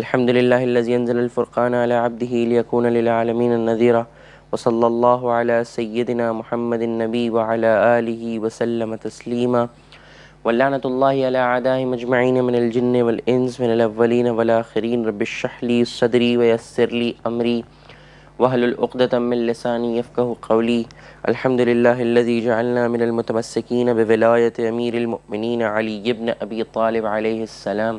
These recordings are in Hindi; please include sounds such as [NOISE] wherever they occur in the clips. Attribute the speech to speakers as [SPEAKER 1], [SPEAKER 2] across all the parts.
[SPEAKER 1] الحمد لله الذي أنزل الفرقان على عبده ليكون للعالمين النذيرا وصلى الله على سيدنا محمد النبي وعلى آله وسلم تسليما واللعنة الله على أعدائهم مجمعين من الجن والإنس من الأولين والآخرين رب اشرح لي صدري ويسر لي أمري وهل الأقدة من لساني يفقه قولي الحمد لله الذي جعلنا من المتمسكين بولاية أمير المؤمنين علي بن أبي طالب عليه السلام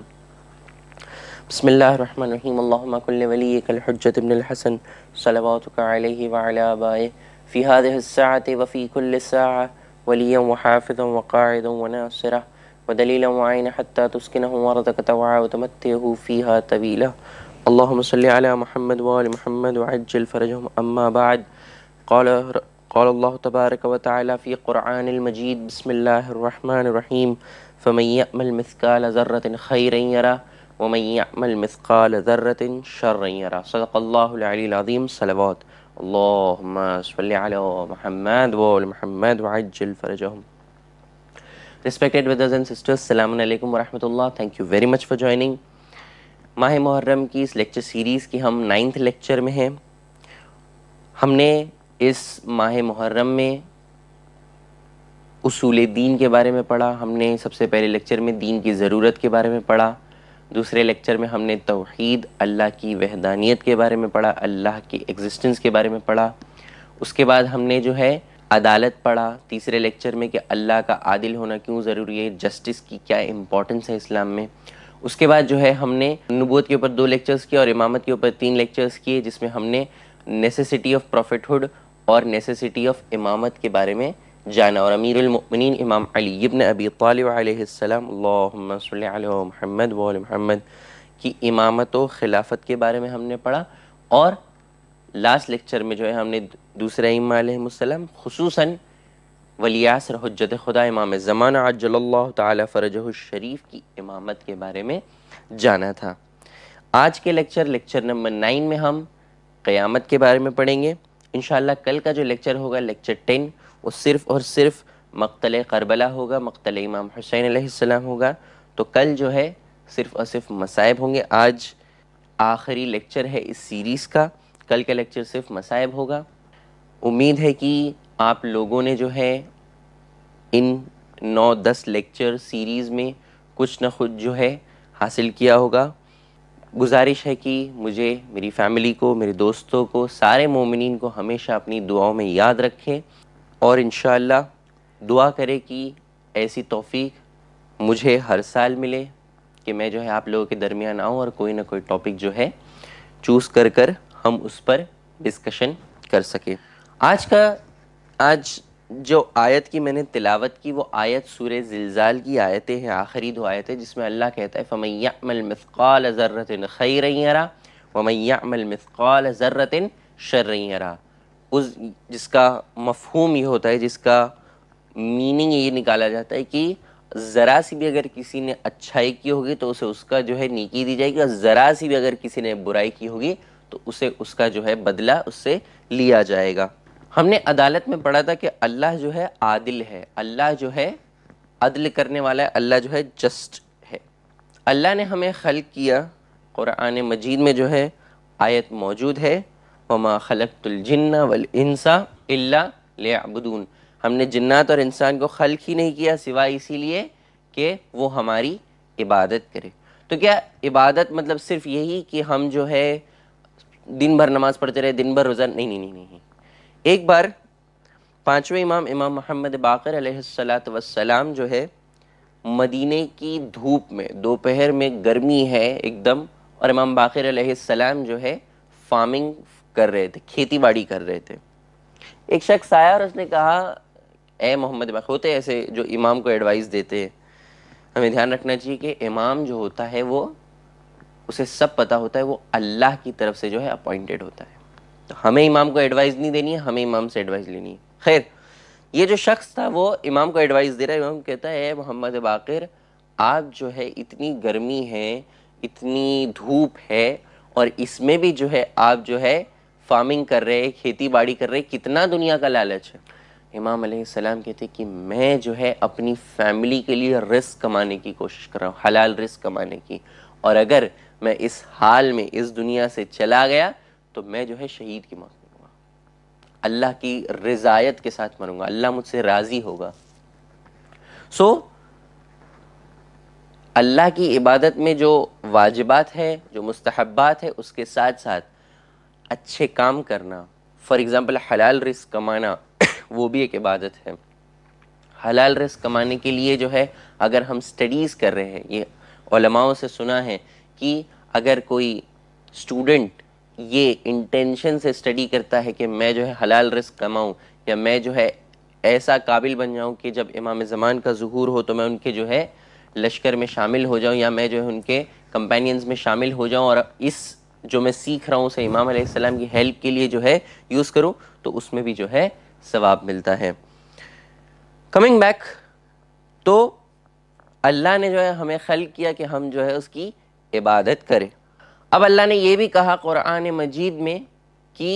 [SPEAKER 1] بسم الله الرحمن الرحيم اللهم كن لوليك الحجة بن الحسن صلواتك عليه وعلى آبائه في هذه الساعة وفي كل ساعة وليا وحافظا وقاعدا وناصرا ودليلا وعينا حتى تسكنه ورضك توعى وتمتعه فيها طويلا اللهم صل على محمد وآل محمد وعجل فرجهم أما بعد قال قال الله تبارك وتعالى في قرآن المجيد بسم الله الرحمن الرحيم فمن يأمل مثقال ذرة خيرا يره صلوات اللهم صل على محمد وعلى محمد وعجل فرجهم Respected brothers and sisters, Assalamu alaikum warahmatullah. Thank you very much for joining. माह मुहर्रम की इस लेक्चर सीरीज़ की हम नाइन्थ लेक्चर में हैं हमने इस माह मुहर्रम में उसूल दीन के बारे में पढ़ा हमने सबसे पहले लेक्चर में दीन की ज़रूरत के बारे में पढ़ा दूसरे लेक्चर में हमने तोहद अल्लाह की वहदानियत के बारे में पढ़ा अल्लाह की एग्जिस्टेंस के बारे में पढ़ा उसके बाद हमने जो है अदालत पढ़ा तीसरे लेक्चर में कि अल्लाह का आदिल होना क्यों ज़रूरी है जस्टिस की क्या इम्पोर्टेंस है इस्लाम में उसके बाद जो है हमने नबूत के ऊपर दो लेक्चर्स किए और इमामत के ऊपर तीन लेक्चर्स किए जिसमें हमने नेसेसिटी ऑफ़ प्रॉफिटहुड और नेसेसिटी ऑफ़ इमामत के बारे में जाना और अमीरमिन इमाम अली इबन अबी तालम महमद वाल महमद की इमामत व खिलाफत के बारे में हमने पढ़ा और लास्ट लेक्चर में जो है हमने दूसरे इमाम खसूस वलियासर हजत खुदा इमाम ज़मान आजल्ला तरजहशरीफ की इमामत के बारे में जाना था आज के लेक्चर लेक्चर नंबर नाइन में हम क़यामत के बारे में पढ़ेंगे इन कल का जो लेक्चर होगा लेक्चर टेन वो सिर्फ़ और सिर्फ मकतल करबला होगा मकतल इमाम हुसैन आसमाम होगा तो कल जो है सिर्फ और सिर्फ मसायब होंगे आज आखिरी लेक्चर है इस सीरीज़ का कल का लेक्चर सिर्फ मसायब होगा उम्मीद है कि आप लोगों ने जो है इन नौ दस लेक्चर सीरीज़ में कुछ ना कुछ जो है हासिल किया होगा गुजारिश है कि मुझे मेरी फैमिली को मेरे दोस्तों को सारे मोमिन को हमेशा अपनी दुआओं में याद रखें और इन दुआ करें कि ऐसी तोफ़ी मुझे हर साल मिले कि मैं जो है आप लोगों के दरमियान आऊँ और कोई ना कोई टॉपिक जो है चूज़ कर कर हम उस पर डिस्कशन कर सकें आज का आज जो आयत की मैंने तिलावत की वो आयत सूर जिलजाल की आयतें हैं आखिरी दो आयतें जिसमें अल्लाह कहता है फ़मैयामल मिसकाल ज़र्रतिन खैर यरा वमैयामल उस जिसका मफहूम ये होता है जिसका मीनिंग ये निकाला जाता है कि ज़रा सी भी अगर किसी ने अच्छाई की होगी तो उसे उसका जो है नीकी दी जाएगी और ज़रा सी भी अगर किसी ने बुराई की होगी तो उसे उसका जो है बदला उससे लिया जाएगा हमने अदालत में पढ़ा था कि अल्लाह जो है आदिल है अल्लाह जो है अदल करने वाला है अल्लाह जो है जस्ट है अल्लाह ने हमें खल किया क़ुरान मजीद में जो है आयत मौजूद है वमा खलकतुलजन्ना वल इंसा इल्ला ले अबदून हमने जन्नात और इंसान को खल्क ही नहीं किया सिवाय इसीलिए कि वो हमारी इबादत करे तो क्या इबादत मतलब सिर्फ यही कि हम जो है दिन भर नमाज़ पढ़ते रहे दिन भर रोज़ा नहीं नहीं नहीं नहीं एक बार पाँचवें इमाम इमाम मोहम्मद बाकर सलाम जो है मदीने की धूप में दोपहर में गर्मी है एकदम और इमाम बाकर सलाम जो है फार्मिंग कर रहे थे खेती बाड़ी कर रहे थे एक शख्स आया और उसने कहा ए मोहम्मद होते ऐसे जो इमाम को एडवाइस देते हैं हमें ध्यान रखना चाहिए कि इमाम जो होता है वो उसे सब पता होता है वो अल्लाह की तरफ से जो है अपॉइंटेड होता है तो हमें इमाम को एडवाइस नहीं देनी है हमें इमाम से एडवाइस लेनी है खैर ये जो शख्स था वो इमाम को एडवाइस दे रहा है इमाम कहता है मोहम्मद बाकर आज जो है इतनी गर्मी है इतनी धूप है और इसमें भी जो है आप जो है फार्मिंग कर रहे हैं खेती बाड़ी कर रहे हैं कितना दुनिया का लालच है इमाम सलाम कहते कि मैं जो है अपनी फैमिली के लिए रिस्क कमाने की कोशिश कर रहा हूँ हलाल रिस्क कमाने की और अगर मैं इस हाल में इस दुनिया से चला गया तो मैं जो है शहीद की मौत मरूंगा अल्लाह की रजायत के साथ मरूंगा अल्लाह मुझसे राज़ी होगा सो so, अल्लाह की इबादत में जो वाजिबात है जो मुस्तहबात है उसके साथ साथ अच्छे काम करना फॉर एग्ज़ाम्पल हलाल रिस्क कमाना [COUGHS] वो भी एक इबादत है हलाल रिस्क कमाने के लिए जो है अगर हम स्टडीज़ कर रहे हैं ये ओलमाओं से सुना है कि अगर कोई स्टूडेंट ये इंटेंशन से स्टडी करता है कि मैं जो है हलाल रिस्क कमाऊं या मैं जो है ऐसा काबिल बन जाऊं कि जब इमाम ज़मान का जहूर हो तो मैं उनके जो है लश्कर में शामिल हो जाऊं या मैं जो है उनके कंपेनियंस में शामिल हो जाऊं और इस जो मैं सीख रहा हूँ उसे इमाम सलाम की हेल्प के लिए जो है यूज़ करूँ तो उसमें भी जो है सवाब मिलता है कमिंग बैक तो अल्लाह ने जो है हमें खल किया कि हम जो है उसकी इबादत करें अब अल्लाह ने यह भी कहा क़ुरान मजीद में कि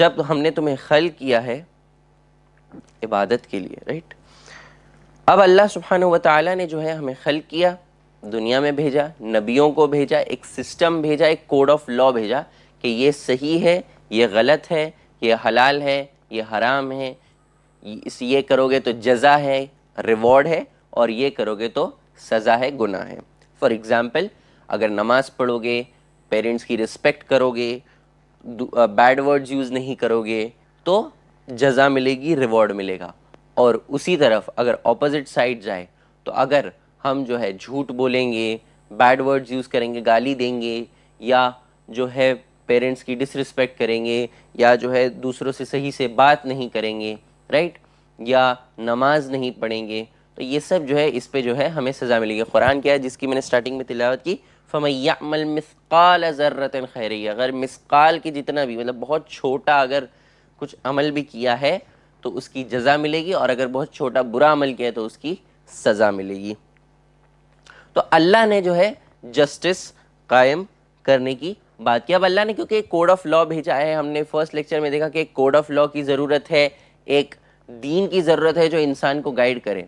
[SPEAKER 1] जब हमने तुम्हें खल किया है इबादत के लिए राइट अब अल्लाह सुबहान व ताली ने जो है हमें खल किया दुनिया में भेजा नबियों को भेजा एक सिस्टम भेजा एक कोड ऑफ लॉ भेजा कि ये सही है ये गलत है ये हलाल है ये हराम है इस ये करोगे तो जजा है रिवॉर्ड है और ये करोगे तो सज़ा है गुनाह है फॉर एग्ज़ाम्पल अगर नमाज़ पढ़ोगे पेरेंट्स की रिस्पेक्ट करोगे बैड वर्ड्स यूज़ नहीं करोगे तो जज़ा मिलेगी रिवॉर्ड मिलेगा और उसी तरफ अगर ऑपोजिट साइड जाए तो अगर हम जो है झूठ बोलेंगे बैड वर्ड्स यूज़ करेंगे गाली देंगे या जो है पेरेंट्स की डिसरिस्पेक्ट करेंगे या जो है दूसरों से सही से बात नहीं करेंगे राइट या नमाज नहीं पढ़ेंगे तो ये सब जो है इस पर जो है हमें सज़ा मिलेगी कुरान क्या है जिसकी मैंने स्टार्टिंग में तिलावत की फ़मैयामल मिसकाल ज़र्रत खैरी अगर मिसकाल की जितना भी मतलब बहुत छोटा अगर कुछ अमल भी किया है तो उसकी जज़ा मिलेगी और अगर बहुत छोटा बुरा अमल किया है तो उसकी सज़ा मिलेगी तो अल्लाह ने जो है जस्टिस कायम करने की बात की अब अल्लाह ने क्योंकि कोड ऑफ लॉ भेजा है हमने फर्स्ट लेक्चर में देखा कि एक कोड ऑफ लॉ की ज़रूरत है एक दीन की ज़रूरत है जो इंसान को गाइड करे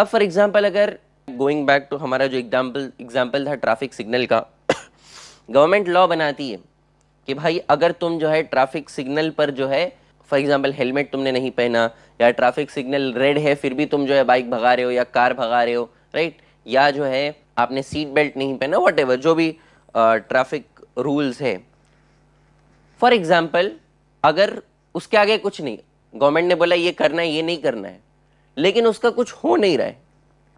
[SPEAKER 1] अब फॉर एग्ज़ाम्पल अगर गोइंग बैक टू हमारा जो एग्जाम्पल एग्जाम्पल था ट्रैफिक सिग्नल का गवर्नमेंट [COUGHS] लॉ बनाती है कि भाई अगर तुम जो है ट्रैफिक सिग्नल पर जो है फॉर एग्जाम्पल हेलमेट तुमने नहीं पहना या ट्रैफिक सिग्नल रेड है फिर भी तुम जो है बाइक भगा रहे हो या कार भगा रहे हो राइट right? या जो है आपने सीट बेल्ट नहीं पहना वट जो भी ट्रैफिक रूल्स है फॉर एग्ज़ाम्पल अगर उसके आगे कुछ नहीं गवर्नमेंट ने बोला ये करना है ये नहीं करना है लेकिन उसका कुछ हो नहीं रहा है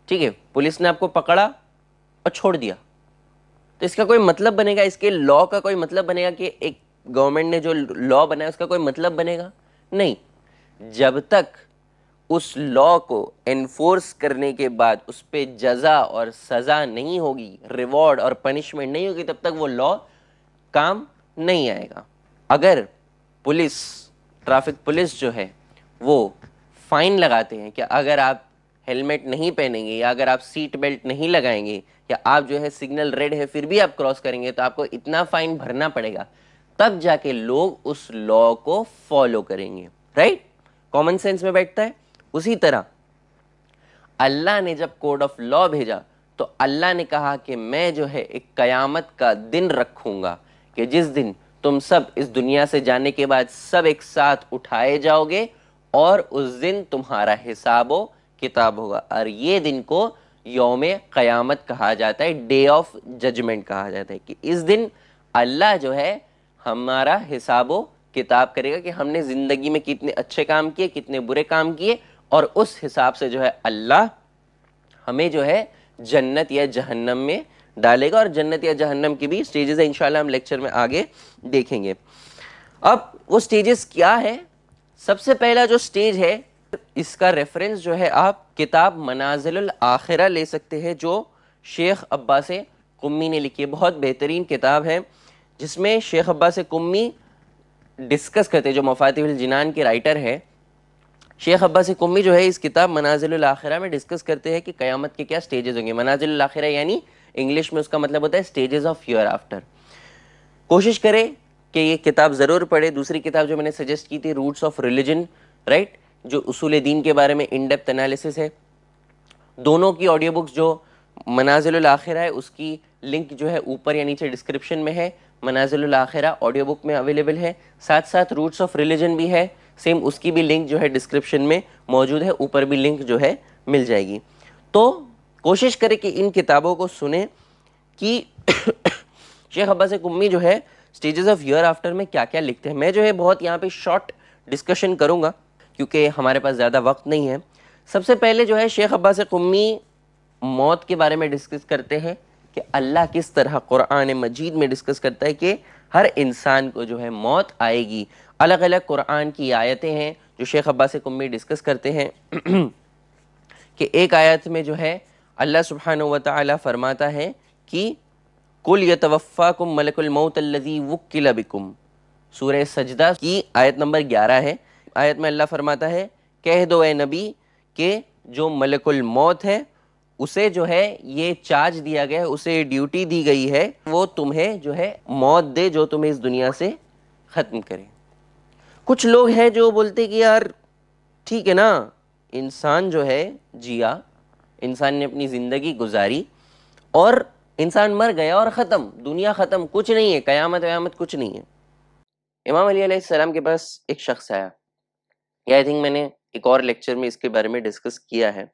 [SPEAKER 1] ठीक है पुलिस ने आपको पकड़ा और छोड़ दिया तो इसका कोई मतलब बनेगा इसके लॉ का कोई मतलब बनेगा कि एक गवर्नमेंट ने जो लॉ बनाया उसका कोई मतलब बनेगा नहीं जब तक उस लॉ को एनफोर्स करने के बाद उस पर जजा और सज़ा नहीं होगी रिवॉर्ड और पनिशमेंट नहीं होगी तब तक वो लॉ काम नहीं आएगा अगर पुलिस ट्रैफिक पुलिस जो है वो फ़ाइन लगाते हैं कि अगर आप हेलमेट नहीं पहनेंगे या अगर आप सीट बेल्ट नहीं लगाएंगे या आप जो है सिग्नल रेड है फिर भी आप क्रॉस करेंगे तो आपको इतना फ़ाइन भरना पड़ेगा तब जाके लोग उस लॉ को फॉलो करेंगे राइट कॉमन सेंस में बैठता है उसी तरह अल्लाह ने जब कोड ऑफ लॉ भेजा तो अल्लाह ने कहा कि मैं जो है एक कयामत का दिन रखूंगा कि जिस दिन तुम सब इस दुनिया से जाने के बाद सब एक साथ उठाए जाओगे और उस दिन तुम्हारा हिसाबो किताब होगा और ये दिन को योम क़यामत कहा जाता है डे ऑफ जजमेंट कहा जाता है कि इस दिन अल्लाह जो है हमारा हिसाबो किताब करेगा कि हमने ज़िंदगी में कितने अच्छे काम किए कितने बुरे काम किए और उस हिसाब से जो है अल्लाह हमें जो है जन्नत या जहन्नम में डालेगा और जन्नत या जहन्नम की भी स्टेजेस है इनशाला हम लेक्चर में आगे देखेंगे अब वो स्टेजेस क्या है सबसे पहला जो स्टेज है इसका रेफरेंस जो है आप किताब मनाजिल आखिरा ले सकते हैं जो शेख अब्बास कुम्मी ने लिखी है बहुत बेहतरीन किताब है जिसमें शेख अब्बा से कुम्मी डिस्कस करते हैं जो मफातिल जिनान के राइटर है शेख अब्बास कुम्मी जो है इस किताब मनाजिल आखिरा में डिस्कस करते हैं कि क़यामत के क्या स्टेजेस होंगे मनाजिल आखिरा यानी इंग्लिश में उसका मतलब होता है स्टेजेस ऑफ योर आफ्टर कोशिश करें कि ये किताब ज़रूर पढ़े दूसरी किताब जो मैंने सजेस्ट की थी रूट्स ऑफ रिलीजन राइट जो उसूल दीन के बारे में इन डेप्थ एनालिसिस है दोनों की ऑडियो बुक्स जो मनाजिल आखिरा है उसकी लिंक जो है ऊपर या नीचे डिस्क्रिप्शन में है मनाजिल आखिरा ऑडियो बुक में अवेलेबल है साथ साथ रूट्स ऑफ रिलीजन भी है सेम उसकी भी लिंक जो है डिस्क्रिप्शन में मौजूद है ऊपर भी लिंक जो है मिल जाएगी तो कोशिश करें कि इन किताबों को सुने कि [COUGHS] शेख अब्बास कुम्मी जो है स्टेजेस ऑफ ईयर आफ्टर में क्या क्या लिखते हैं मैं जो है बहुत यहाँ पे शॉर्ट डिस्कशन करूँगा क्योंकि हमारे पास ज़्यादा वक्त नहीं है सबसे पहले जो है शेख अब्बास कुम्मी मौत के बारे में डिस्कस करते हैं कि अल्लाह किस तरह कुरान मजीद में डिस्कस करता है कि हर इंसान को जो है मौत आएगी अलग अलग कुरान की आयतें हैं जो शेख अब्बास कुम्मी डिस्कस करते हैं [CLEARS THROAT] कि एक आयत में जो है अल्लाह सुबहान वाली फरमाता है कि कुल यतवफ़ा कुम मलकुलमौतल्लजी वक्ल बिकुम सूर सजदा की आयत नंबर ग्यारह है आयत में अल्लाह फरमाता है कह दो ए नबी के जो मलकुल मौत है उसे जो है ये चार्ज दिया गया है उसे ड्यूटी दी गई है वो तुम्हें जो है मौत दे जो तुम्हें इस दुनिया से ख़त्म करे कुछ लोग हैं जो बोलते कि यार ठीक है ना इंसान जो है जिया इंसान ने अपनी ज़िंदगी गुजारी और इंसान मर गया और ख़त्म दुनिया ख़त्म कुछ नहीं है क़यामत व्यामत कुछ नहीं है इमाम अली अलैहिस्सलाम के पास एक शख्स आया या आई थिंक मैंने एक और लेक्चर में इसके बारे में डिस्कस किया है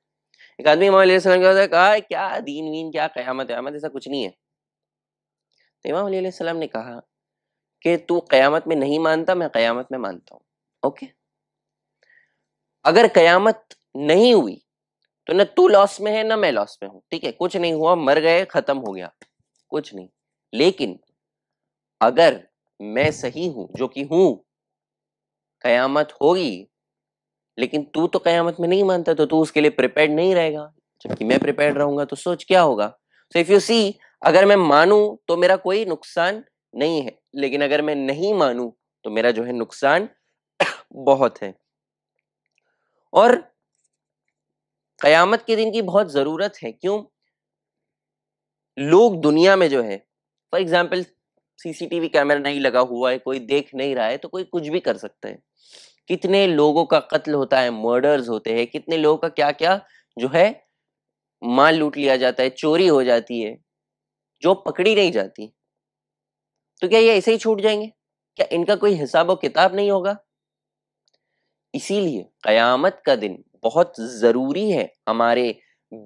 [SPEAKER 1] एक आदमी इमाम अलैहिस्सलाम के पास कहा क्या दीन वीन क्या क़यामत व्यामत ऐसा कुछ नहीं है तो इमाम अलैहिस्सलाम ने कहा कि तू कयामत में नहीं मानता मैं कयामत में मानता हूं ओके अगर कयामत नहीं हुई तो ना तू लॉस में है ना मैं लॉस में हूं ठीक है कुछ नहीं हुआ मर गए खत्म हो गया कुछ नहीं लेकिन अगर मैं सही हूं जो कि हूं कयामत होगी लेकिन तू तो कयामत में नहीं मानता तो तू उसके लिए प्रिपेयर नहीं रहेगा जबकि मैं प्रिपेयर रहूंगा तो सोच क्या होगा सो इफ यू सी अगर मैं मानूं तो मेरा कोई नुकसान नहीं है लेकिन अगर मैं नहीं मानूं तो मेरा जो है नुकसान [COUGHS] बहुत है और कयामत के दिन की बहुत ज़रूरत है क्यों लोग दुनिया में जो है फॉर एग्जाम्पल सीसीटीवी कैमरा नहीं लगा हुआ है कोई देख नहीं रहा है तो कोई कुछ भी कर सकता है कितने लोगों का कत्ल होता है मर्डर्स होते हैं कितने लोगों का क्या क्या जो है माल लूट लिया जाता है चोरी हो जाती है जो पकड़ी नहीं जाती तो क्या ये ऐसे ही छूट जाएंगे क्या इनका कोई हिसाब और किताब नहीं होगा इसीलिए कयामत का दिन बहुत ज़रूरी है हमारे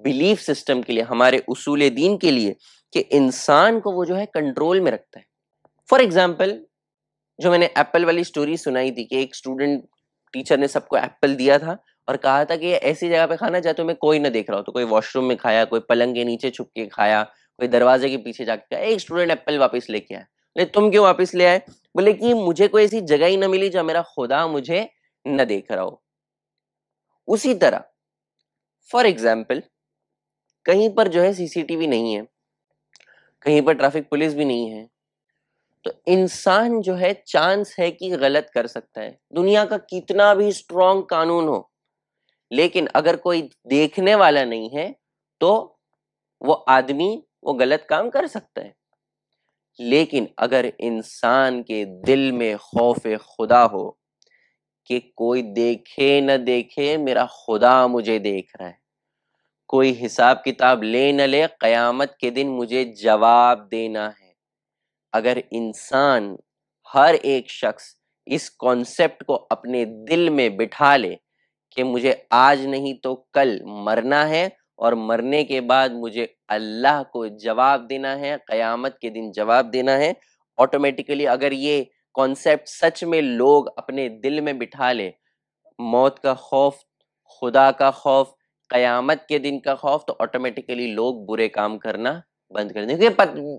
[SPEAKER 1] बिलीफ सिस्टम के लिए हमारे उसूल दीन के लिए कि इंसान को वो जो है कंट्रोल में रखता है फॉर एग्जाम्पल जो मैंने एप्पल वाली स्टोरी सुनाई थी कि एक स्टूडेंट टीचर ने सबको एप्पल दिया था और कहा था कि ऐसी जगह पे खाना चाहते तो मैं कोई ना देख रहा हो तो कोई वॉशरूम में खाया कोई पलंग के नीचे छुप के खाया कोई दरवाजे के पीछे जाके खाया एक स्टूडेंट एप्पल वापस लेके आया ले तुम क्यों वापस ले आए बोले कि मुझे कोई ऐसी जगह ही ना मिली जहां मेरा खुदा मुझे न देख रहा हो उसी तरह फॉर एग्जाम्पल कहीं पर जो है सीसीटीवी नहीं है कहीं पर ट्रैफिक पुलिस भी नहीं है तो इंसान जो है चांस है कि गलत कर सकता है दुनिया का कितना भी स्ट्रॉन्ग कानून हो लेकिन अगर कोई देखने वाला नहीं है तो वो आदमी वो गलत काम कर सकता है लेकिन अगर इंसान के दिल में खौफ खुदा हो कि कोई देखे न देखे मेरा खुदा मुझे देख रहा है कोई हिसाब किताब ले न ले क़यामत के दिन मुझे जवाब देना है अगर इंसान हर एक शख्स इस कॉन्सेप्ट को अपने दिल में बिठा ले कि मुझे आज नहीं तो कल मरना है और मरने के बाद मुझे अल्लाह को जवाब देना है कयामत के दिन जवाब देना है ऑटोमेटिकली अगर ये कॉन्सेप्ट सच में लोग अपने दिल में बिठा ले मौत का खौफ खुदा का खौफ कयामत के दिन का खौफ तो ऑटोमेटिकली लोग बुरे काम करना बंद कर देंगे क्योंकि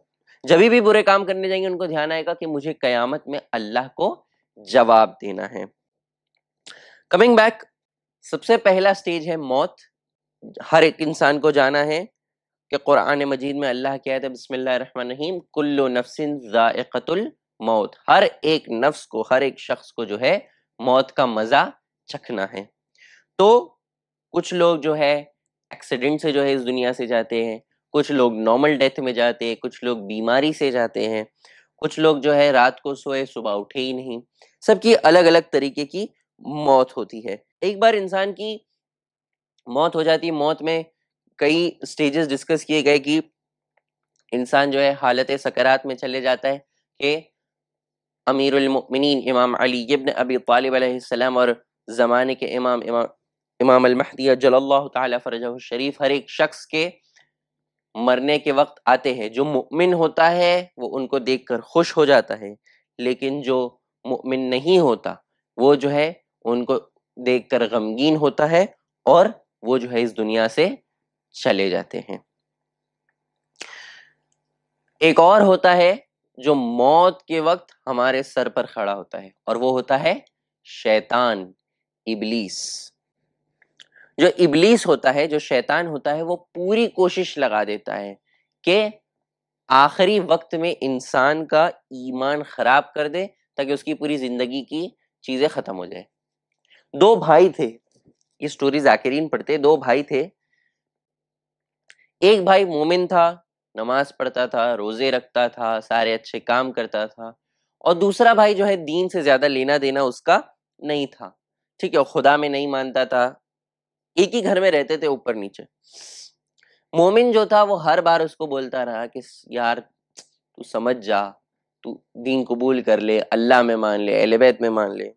[SPEAKER 1] जब भी बुरे काम करने जाएंगे उनको ध्यान आएगा कि मुझे कयामत में अल्लाह को जवाब देना है कमिंग बैक सबसे पहला स्टेज है मौत हर एक इंसान को जाना है कि कुरान मजीद में अल्लाह क्या है बसमीम कुल्लो नफसिन ज़ाक़तुल मौत हर एक नफ्स को हर एक शख्स को जो है मौत का मज़ा चखना है तो कुछ लोग जो है एक्सीडेंट से जो है इस दुनिया से जाते हैं कुछ लोग नॉर्मल डेथ में जाते हैं कुछ लोग बीमारी से जाते हैं कुछ लोग जो है रात को सोए सुबह उठे ही नहीं सबकी अलग अलग तरीके की मौत होती है एक बार इंसान की मौत हो जाती है मौत में कई स्टेजेस डिस्कस किए गए कि इंसान जो है हालत सकरात में चले जाता है कि अमीर अमीरमिन इमाम अली इब्न अबी तालब और ज़माने के इमाम इमाम इमाम अलमहदी जल्ला तरज शरीफ हर एक शख्स के मरने के वक्त आते हैं जो मुमिन होता है वो उनको देखकर खुश हो जाता है लेकिन जो मुमिन नहीं होता वो जो है उनको देखकर गमगीन होता है और वो जो है इस दुनिया से चले जाते हैं एक और होता है जो मौत के वक्त हमारे सर पर खड़ा होता है और वो होता है शैतान इबलीस जो इबलीस होता है जो शैतान होता है वो पूरी कोशिश लगा देता है कि आखिरी वक्त में इंसान का ईमान खराब कर दे ताकि उसकी पूरी जिंदगी की चीजें खत्म हो जाए दो भाई थे ये स्टोरी जाकिरीन पढ़ते दो भाई थे एक भाई मोमिन था नमाज पढ़ता था रोजे रखता था सारे अच्छे काम करता था और दूसरा भाई जो है दीन से ज्यादा लेना देना उसका नहीं था ठीक है खुदा में नहीं मानता था एक ही घर में रहते थे ऊपर नीचे मोमिन जो था वो हर बार उसको बोलता रहा कि यार तू समझ जा तू दीन कबूल कर ले अल्लाह में मान ले अलबैत में मान ले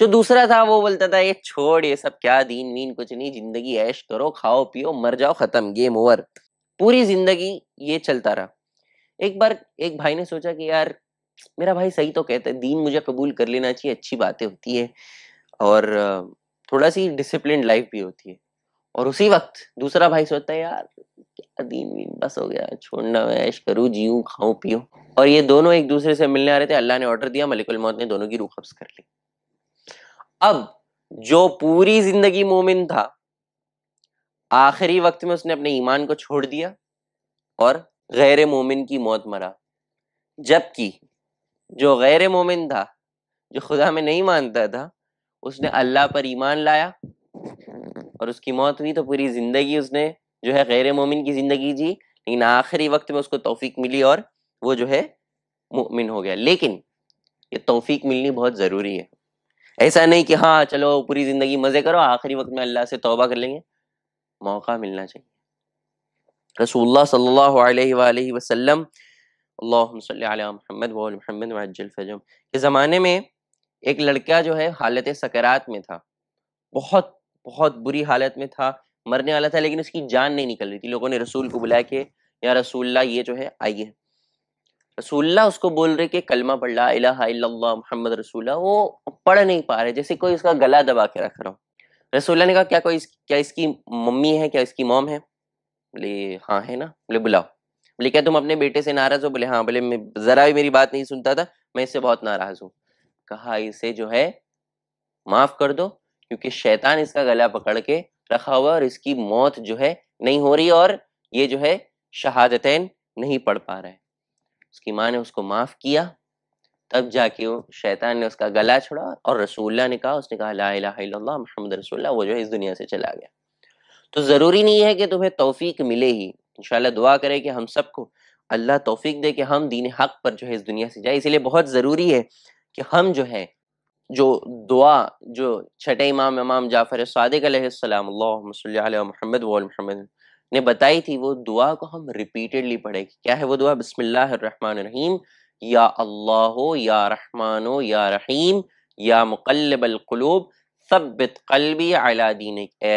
[SPEAKER 1] जो दूसरा था वो बोलता था ये छोड़ ये सब क्या दीन वीन कुछ नहीं जिंदगी ऐश करो खाओ पियो मर जाओ खत्म गेम ओवर पूरी जिंदगी ये चलता रहा एक बार एक भाई ने सोचा कि यार मेरा भाई सही तो कहता है दीन मुझे कबूल कर लेना चाहिए अच्छी बातें होती है और थोड़ा सी डिसिप्लिन लाइफ भी होती है और उसी वक्त दूसरा भाई सोचता है यार क्या दीन वीन बस हो गया छोड़ना मैं ऐश करूँ जीऊँ खाऊं पीऊँ और ये दोनों एक दूसरे से मिलने आ रहे थे अल्लाह ने ऑर्डर दिया मलिकुल मौत ने दोनों की रूह कब्ज कर ली अब जो पूरी जिंदगी मोमिन था आखिरी वक्त में उसने अपने ईमान को छोड़ दिया और गैर मोमिन की मौत मरा जबकि जो गैर मोमिन था जो खुदा में नहीं मानता था उसने अल्लाह पर ईमान लाया और उसकी मौत हुई तो पूरी ज़िंदगी उसने जो है गैर मोमिन की ज़िंदगी जी लेकिन आखिरी वक्त में उसको तोफीक मिली और वो जो है मोमिन हो गया लेकिन ये तोफीक मिलनी बहुत ज़रूरी है ऐसा नहीं कि हाँ चलो पूरी जिंदगी मजे करो आखिरी वक्त में अल्लाह से तौबा कर लेंगे मौका मिलना चाहिए रसूलुल्लाह सल्लल्लाहु अलैहि वसल्लम फजम के ज़माने में एक लड़का जो है हालत सकरात में था बहुत बहुत बुरी हालत में था मरने वाला था लेकिन उसकी जान नहीं निकल रही थी लोगों ने रसूल को बुलाया कि या रसूल्ला ये जो है आइए रसूल्ला उसको बोल रहे कि कलमा पढ़ ला मोहम्मद रसूल्ला वो पढ़ नहीं पा रहे जैसे कोई उसका गला दबा के रख रहा हो रसूल्ला ने कहा क्या कोई क्या इसकी मम्मी है क्या इसकी मोम है बोले हाँ है ना बोले बुलाओ बोले क्या तुम अपने बेटे से नाराज हो बोले हाँ बोले जरा भी मेरी बात नहीं सुनता था मैं इससे बहुत नाराज हूँ कहा इसे जो है माफ कर दो क्योंकि शैतान इसका गला पकड़ के रखा हुआ और इसकी मौत जो है नहीं हो रही और ये जो है शहादतैन नहीं पढ़ पा रहा है उसकी माँ ने उसको माफ़ किया तब जाके वो शैतान ने उसका गला छोड़ा और रसूल्ला ने कहा उसने कहा लाला मोहम्मद रसूल वो जो है इस दुनिया से चला गया तो ज़रूरी नहीं है कि तुम्हें तोफ़ीक मिले ही इन दुआ करें कि हम सबको अल्लाह तोफ़ी दे कि हम दीन हक पर जो है इस दुनिया से जाए इसीलिए बहुत ज़रूरी है कि हम जो है जो दुआ जो छठे इमाम इमाम जाफ़र सदक महमद महमद ने बताई थी वो दुआ को हम रिपीटेडली पढ़े क्या है वो दुआ बिस्मिल्लाहिर्रहमानिर्रहीम या अल्लाह या रहमानो या रहीम या मुकलबलकलूब अलकलूब सब्बित कल्बी अला दीन ए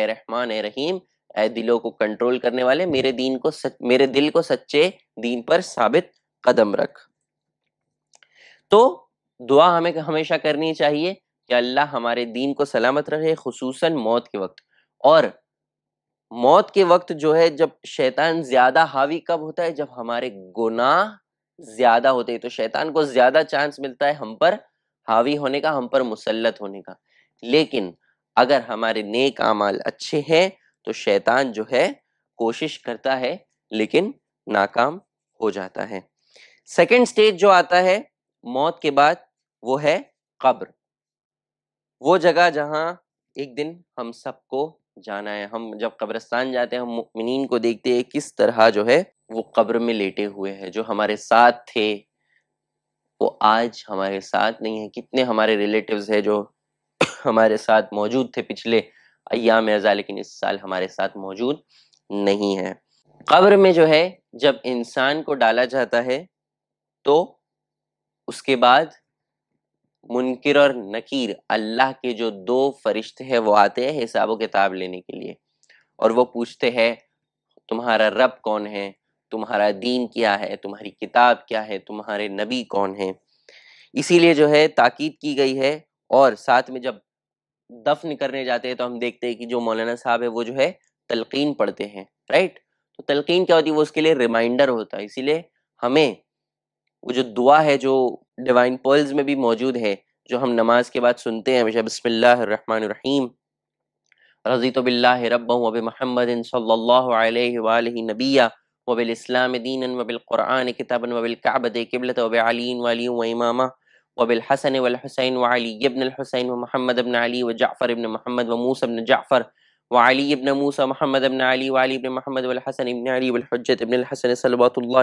[SPEAKER 1] ए रहमान ए रहीम ए दिलों को कंट्रोल करने वाले मेरे दीन को सच, मेरे दिल को सच्चे दीन पर साबित कदम रख तो दुआ हमें हमेशा करनी चाहिए कि अल्लाह हमारे दीन को सलामत रखे खसूस मौत के वक्त और मौत के वक्त जो है जब शैतान ज्यादा हावी कब होता है जब हमारे गुनाह ज्यादा होते हैं तो शैतान को ज्यादा चांस मिलता है हम पर हावी होने का हम पर मुसलत होने का लेकिन अगर हमारे नेक आमाल अच्छे हैं तो शैतान जो है कोशिश करता है लेकिन नाकाम हो जाता है सेकेंड स्टेज जो आता है मौत के बाद वो है कब्र वो जगह जहां एक दिन हम सबको जाना है हम जब कब्रस्तान जाते हैं हम मुमिन को देखते हैं किस तरह जो है वो कब्र में लेटे हुए हैं जो हमारे साथ थे वो आज हमारे साथ नहीं है कितने हमारे रिलेटिव्स है जो [COUGHS] हमारे साथ मौजूद थे पिछले अयाम अजा लेकिन इस साल हमारे साथ मौजूद नहीं है कब्र में जो है जब इंसान को डाला जाता है तो उसके बाद मुनकर और नकीर अल्लाह के जो दो फरिश्ते हैं वो आते हैं हिसाब किताब लेने के लिए और वो पूछते हैं तुम्हारा रब कौन है तुम्हारा दीन क्या है तुम्हारी किताब क्या है तुम्हारे नबी कौन है इसीलिए जो है ताकीद की गई है और साथ में जब दफन करने जाते हैं तो हम देखते हैं कि जो मौलाना साहब है वो जो है तलकीन पढ़ते हैं राइट तो तलकीन क्या होती है वो उसके लिए रिमाइंडर होता है इसीलिए हमें वो जो दुआ है जो डिवाइन पर्ल्स में भी मौजूद है जो हम नमाज के बाद सुनते हैं हमेशा बसमीम रजी तो रब महमद नबिया वबिलस्लाम दीन वबिल वबिलक़ुरान किताबन वबिलकबद किबलत वबालिन वाली वमामा वबिलहसन वलहुसैन वाली हसैन व महमद अबन अली व जाफ़र इबन महमद व मूस अबन जाफ़र वाली इबन मूस महमद अबन अली वाली इबन महमद वसन इबन अली वजत इबन हसन सलवातल्ला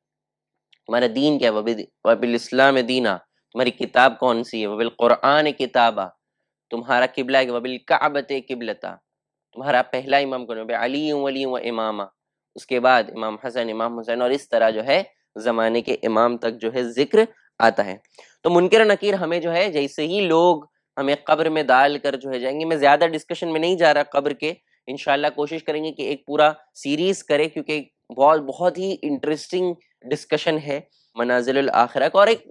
[SPEAKER 1] तुम्हारा दीन क्या है वबिल इस्लाम दीना तुम्हारी किताब कौन सी है वबिल कुरान किताबा तुम्हारा किबला है वबिल काबत किबलता तुम्हारा पहला इमाम कौन है अली वली व इमामा उसके बाद इमाम हसन इमाम हुसैन और इस तरह जो है ज़माने के इमाम तक जो है जिक्र आता है तो मुनकर नकीर हमें जो है जैसे ही लोग हमें कब्र में डाल कर जो है जाएंगे मैं ज़्यादा डिस्कशन में नहीं जा रहा कब्र के इनशाला कोशिश करेंगे कि एक पूरा सीरीज करें क्योंकि बहुत बहुत ही इंटरेस्टिंग डिस्कशन है मनाजिल आखरा का और एक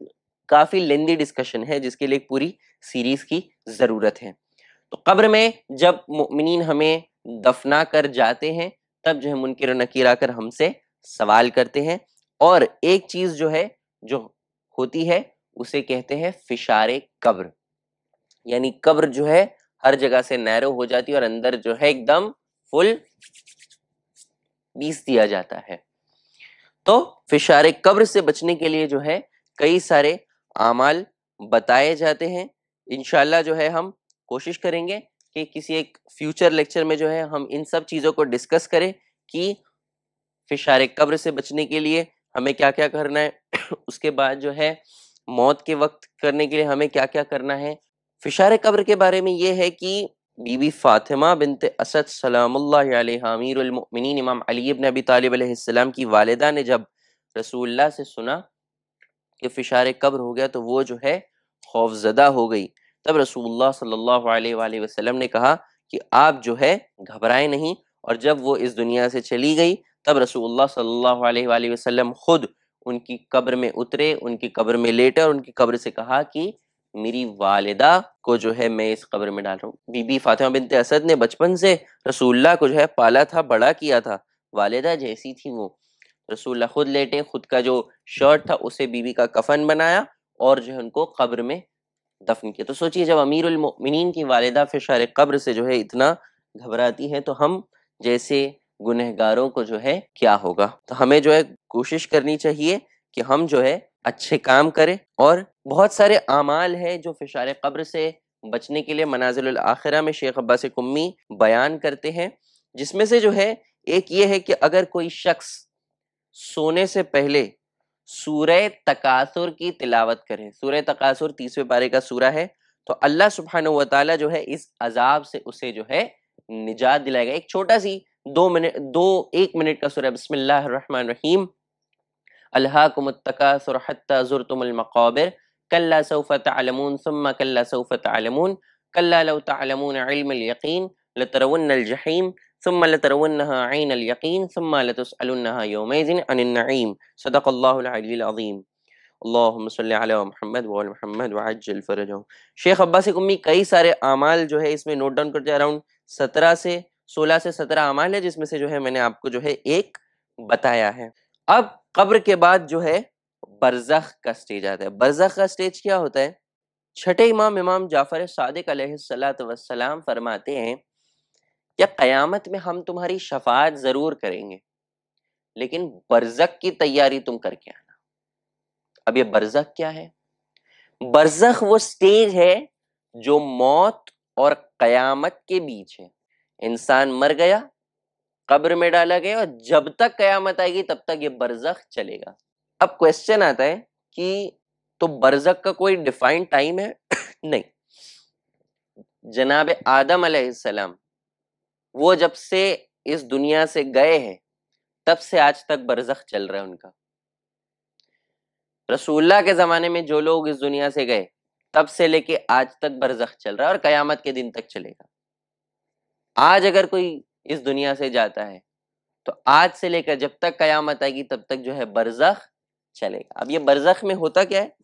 [SPEAKER 1] काफ़ी लेंदी डिस्कशन है जिसके लिए पूरी सीरीज़ की ज़रूरत है तो कब्र में जब मिन हमें दफना कर जाते हैं तब जो है मुनकर नकीर आकर हमसे सवाल करते हैं और एक चीज़ जो है जो होती है उसे कहते हैं फिशार कब्र यानी कब्र जो है हर जगह से नैरो हो जाती है और अंदर जो है एकदम फुल पीस दिया जाता है तो फिशार कब्र से बचने के लिए जो है कई सारे अमाल बताए जाते हैं इनशाला जो है हम कोशिश करेंगे कि किसी एक फ्यूचर लेक्चर में जो है हम इन सब चीज़ों को डिस्कस करें कि फिशार कब्र से बचने के लिए हमें क्या क्या करना है [COUGHS] उसके बाद जो है मौत के वक्त करने के लिए हमें क्या क्या करना है फिशार कब्र के बारे में ये है कि बीबी फातिमा बिनत असद सलामीरमिन इमाम अली इबन अबी तालब की वालदा ने जब रसूल्ला से सुना कि फ़िशार कब्र हो गया तो वो जो है खौफजदा हो गई तब रसूलुल्लाह सल्ला वसलम ने कहा कि आप जो है घबराए नहीं और जब वो इस दुनिया से चली गई तब रसूलुल्लाह सल्ला वसलम खुद उनकी कब्र में उतरे उनकी कब्र में लेटे और उनकी कब्र से कहा कि मेरी वालिदा को जो है मैं इस कब्र में डाल रहा हूँ बीबी फातिमा बिनते असद ने बचपन से रसूल्ला को जो है पाला था बड़ा किया था वालिदा जैसी थी वो रसूल्ला खुद लेटे खुद का जो शर्ट था उसे बीबी का कफन बनाया और जो है उनको कब्र में दफन किया तो सोचिए जब अमीर उलमिन की वालदा फिशार कब्र से जो है इतना घबराती है तो हम जैसे गुनहगारों को जो है क्या होगा तो हमें जो है कोशिश करनी चाहिए कि हम जो है अच्छे काम करें और बहुत सारे अमाल हैं जो फिशार कब्र से बचने के लिए मनाजिल आखिरा में शेख अब्बास कुम्मी बयान करते हैं जिसमें से जो है एक ये है कि अगर कोई शख्स सोने से पहले सूर्य तकासुर की तिलावत करे सूर्य तकासुर तीसवें पारे का सूरा है तो अल्लाह सुबहान वाली जो है इस अजाब से उसे जो है निजात दिलाएगा एक छोटा सी दो मिनट दो एक मिनट का सूर्य बसमीम रहीम कुमत तकासुर हत्ता जुरतुमल मकौबिर كلا سوف تعلمون ثم كلا سوف تعلمون كلا لو تعلمون علم اليقين لترون الجحيم ثم لترونها عين اليقين ثم لتسألنها يومئذ عن النعيم صدق الله العلي العظيم اللهم صل على محمد وعلى محمद वजल फरजहम शेख अब्बास उम्मी कई सारे अमाल जो है इसमें नोट डाउन करते अराउंड सत्रह से सोलह से सत्रह अमाल है जिसमें से जो है मैंने आपको जो है एक बताया है अब कब्र के बाद जो है बरजख का स्टेज आता है बरजख का स्टेज क्या होता है छठे इमाम इमाम जाफर सादिक सलाम फरमाते हैं कि क़यामत में हम तुम्हारी शफात ज़रूर करेंगे लेकिन बरजक की तैयारी तुम करके आना अब ये बरजक क्या है बरजक वो स्टेज है जो मौत और क़यामत के बीच है इंसान मर गया कब्र में डाला गया और जब तक क़यामत आएगी तब तक ये बरजक चलेगा अब क्वेश्चन आता है कि तो बरजक का कोई डिफाइंड टाइम है [COUGHS] नहीं जनाब आदम सलाम वो जब से इस दुनिया से गए हैं तब से आज तक बरजख चल रहा है उनका रसूल्ला के जमाने में जो लोग इस दुनिया से गए तब से लेके आज तक बरजक चल रहा है और कयामत के दिन तक चलेगा आज अगर कोई इस दुनिया से जाता है तो आज से लेकर जब तक कयामत आएगी तब तक जो है बरजख चलेगा अब ये बरजख में होता क्या है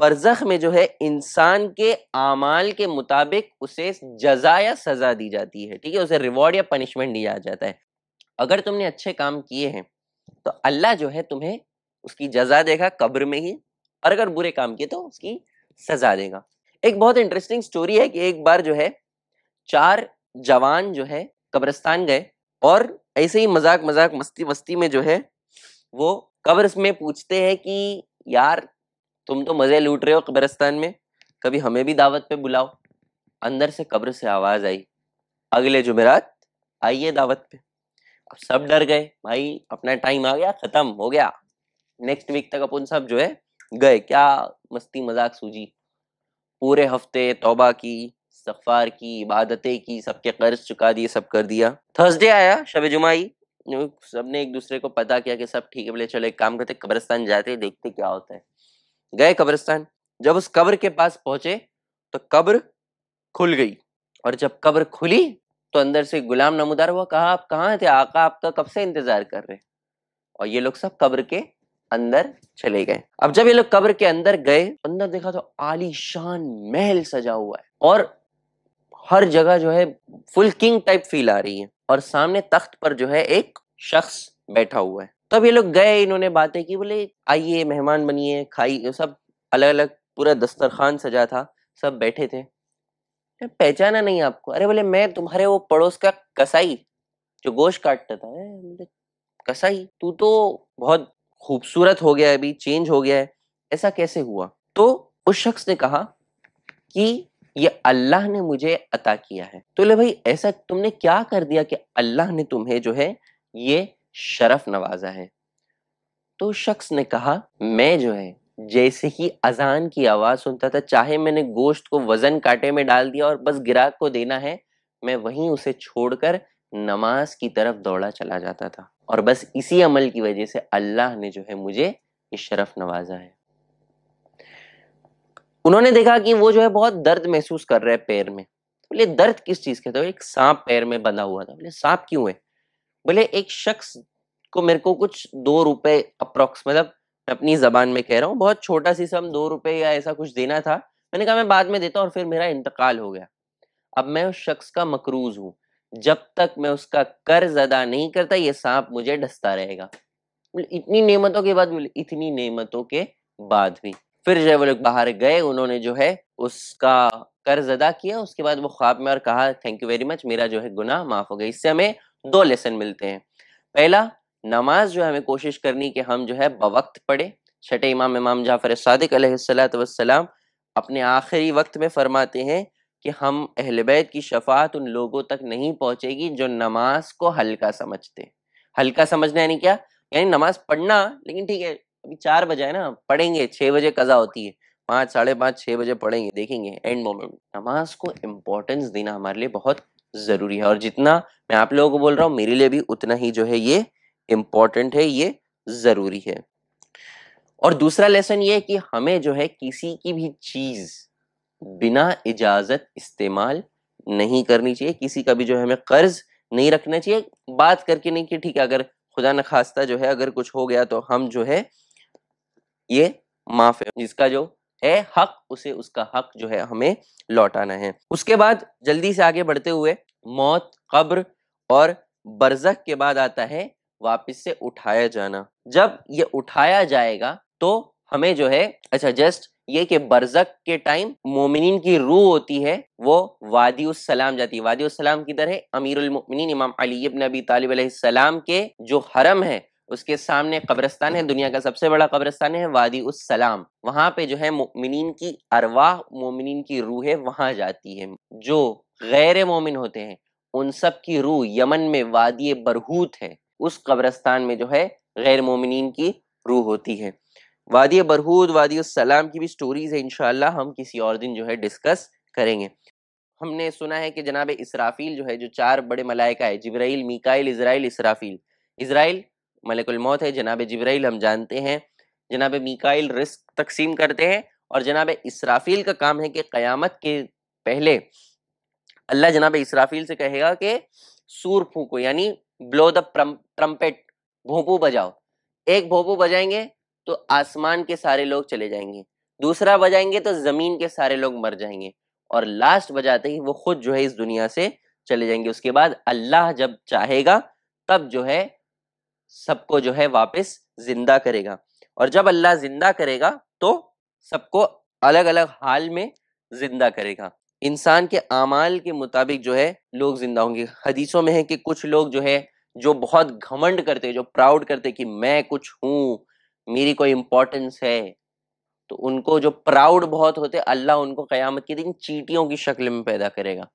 [SPEAKER 1] बरजख में जो है इंसान के आमाल के मुताबिक उसे जजा या सजा दी जाती है ठीक है उसे रिवॉर्ड या पनिशमेंट दिया जाता है अगर तुमने अच्छे काम किए हैं तो अल्लाह जो है तुम्हें उसकी जजा देगा कब्र में ही और अगर बुरे काम किए तो उसकी सजा देगा एक बहुत इंटरेस्टिंग स्टोरी है कि एक बार जो है चार जवान जो है कब्रस्तान गए और ऐसे ही मजाक मजाक मस्ती मस्ती में जो है वो कब्र में पूछते हैं कि यार तुम तो मजे लूट रहे हो कब्रस्तान में कभी हमें भी दावत पे बुलाओ अंदर से कब्र से आवाज आई अगले जुमेरात आइए दावत पे अब सब डर गए भाई अपना टाइम आ गया खत्म हो गया नेक्स्ट वीक तक अपन सब जो है गए क्या मस्ती मजाक सूझी पूरे हफ्ते तौबा की सफ़ार की इबादतें की सबके कर्ज चुका दिए सब कर दिया थर्सडे आया शब जुमाई सबने एक दूसरे को पता किया कि सब ठीक है बोले चलो एक काम करते कब्रिस्तान जाते हैं देखते क्या होता है गए कब्रिस्तान जब उस कब्र के पास पहुंचे तो कब्र खुल गई और जब कब्र खुली तो अंदर से गुलाम नमोदार हुआ कहा आप कहाँ थे आका आपका तो कब से इंतजार कर रहे और ये लोग सब कब्र के अंदर चले गए अब जब ये लोग कब्र के अंदर गए अंदर देखा तो आलीशान महल सजा हुआ है और हर जगह जो है फुल किंग टाइप फील आ रही है और सामने तख्त पर जो है एक शख्स बैठा हुआ है तो अब ये लोग गए इन्होंने बातें की बोले आइए मेहमान बनिए खाई सब अलग अलग पूरा दस्तरखान सजा था सब बैठे थे पहचाना नहीं आपको अरे बोले मैं तुम्हारे वो पड़ोस का कसाई जो गोश्त काटता था कसाई तू तो बहुत खूबसूरत हो गया अभी चेंज हो गया है ऐसा कैसे हुआ तो उस शख्स ने कहा कि ये अल्लाह ने मुझे अता किया है तो ले भाई ऐसा तुमने क्या कर दिया कि अल्लाह ने तुम्हें जो है ये शरफ नवाजा है तो शख्स ने कहा मैं जो है जैसे ही अजान की आवाज़ सुनता था चाहे मैंने गोश्त को वज़न काटे में डाल दिया और बस गिराक को देना है मैं वहीं उसे छोड़कर नमाज की तरफ दौड़ा चला जाता था और बस इसी अमल की वजह से अल्लाह ने जो है मुझे ये शरफ नवाजा है उन्होंने देखा कि वो जो है बहुत दर्द महसूस कर रहे हैं पैर में बोले दर्द किस चीज के था तो एक सांप पैर में बंधा हुआ था बोले सांप क्यों है बोले एक शख्स को मेरे को कुछ दो रुपए अप्रोक्स मतलब अपनी जबान में कह रहा हूँ बहुत छोटा सी सम दो रुपए या ऐसा कुछ देना था मैंने कहा मैं बाद में देता और फिर मेरा इंतकाल हो गया अब मैं उस शख्स का मकरूज हूँ जब तक मैं उसका कर्ज अदा नहीं करता ये सांप मुझे डसता रहेगा इतनी नेमतों के बाद इतनी नेमतों के बाद भी फिर जो है वो लोग बाहर गए उन्होंने जो है उसका कर्ज अदा किया उसके बाद वो ख्वाब में और कहा थैंक यू वेरी मच मेरा जो है गुनाह माफ हो गया इससे हमें दो लेसन मिलते हैं पहला नमाज जो है हमें कोशिश करनी कि हम जो है बवक्त पढ़े छठे इमाम इमाम जाफर सदक सलाम अपने आखिरी वक्त में फरमाते हैं कि हम अहल बैत की शफात उन लोगों तक नहीं पहुंचेगी जो नमाज को हल्का समझते हल्का समझना यानी क्या यानी नमाज पढ़ना लेकिन ठीक है अभी चार बजे है ना पढ़ेंगे छह बजे कज़ा होती है पाँच साढ़े पाँच छह बजे पढ़ेंगे देखेंगे एंड मोमेंट नमाज को इम्पोर्टेंस देना हमारे लिए बहुत ज़रूरी है और जितना मैं आप लोगों को बोल रहा हूँ मेरे लिए भी उतना ही जो है ये इम्पोर्टेंट है ये ज़रूरी है और दूसरा लेसन ये है कि हमें जो है किसी की भी चीज़ बिना इजाज़त इस्तेमाल नहीं करनी चाहिए किसी का भी जो है हमें कर्ज नहीं रखना चाहिए बात करके नहीं कि ठीक है अगर खुदा न खास्ता जो है अगर कुछ हो गया तो हम जो है ये माफ है जिसका जो है हक उसे उसका हक जो है हमें लौटाना है उसके बाद जल्दी से आगे बढ़ते हुए मौत कब्र और बरजक के बाद आता है वापस से उठाया जाना जब ये उठाया जाएगा तो हमें जो है अच्छा जस्ट ये कि बरजक के टाइम मोमिन की रूह होती है वो वादी सलाम जाती है वादी सलाम किधर है अमीर उलमिन इमाम अली अबी तालिब सलाम के जो हरम है उसके सामने कब्रस्तान है दुनिया का सबसे बड़ा कब्रस्तान है वादी उस सलाम वहाँ पे जो है मोमिन की अरवाह मोमिन की रूहें वहाँ जाती है जो गैर मोमिन होते हैं उन सब की रूह यमन में वादी बरहूत है उस कब्रस्तान में जो है गैर मोमिन की रूह होती है वादी बरहूद वादी सलाम की भी स्टोरीज है इनशाला हम किसी और दिन जो है डिस्कस करेंगे हमने सुना है कि जनाब इसराफील जो है जो चार बड़े मलाइका है जबराइल मिकाइल इसराइल इसराफील इसराइल मलिकुल मौत है जनाब जबराइल हम जानते हैं जनाब मिकाइल रिस्क तकसीम करते हैं और जनाब इसराफील का काम है कि क़यामत के पहले अल्लाह जनाब इसराफील से कहेगा कि सूर फूको यानी ब्लो द ट्रम्पेट भोंपू बजाओ एक भोंपू बजाएंगे तो आसमान के सारे लोग चले जाएंगे दूसरा बजाएंगे तो ज़मीन के सारे लोग मर जाएंगे और लास्ट बजाते ही वो खुद जो है इस दुनिया से चले जाएंगे उसके बाद अल्लाह जब चाहेगा तब जो है सबको जो है वापस जिंदा करेगा और जब अल्लाह जिंदा करेगा तो सबको अलग अलग हाल में जिंदा करेगा इंसान के अमाल के मुताबिक जो है लोग जिंदा होंगे हदीसों में है कि कुछ लोग जो है जो बहुत घमंड करते जो प्राउड करते कि मैं कुछ हूँ मेरी कोई इंपॉर्टेंस है तो उनको जो प्राउड बहुत होते अल्लाह उनको क़यामत के दिन चीटियों की शक्ल में पैदा करेगा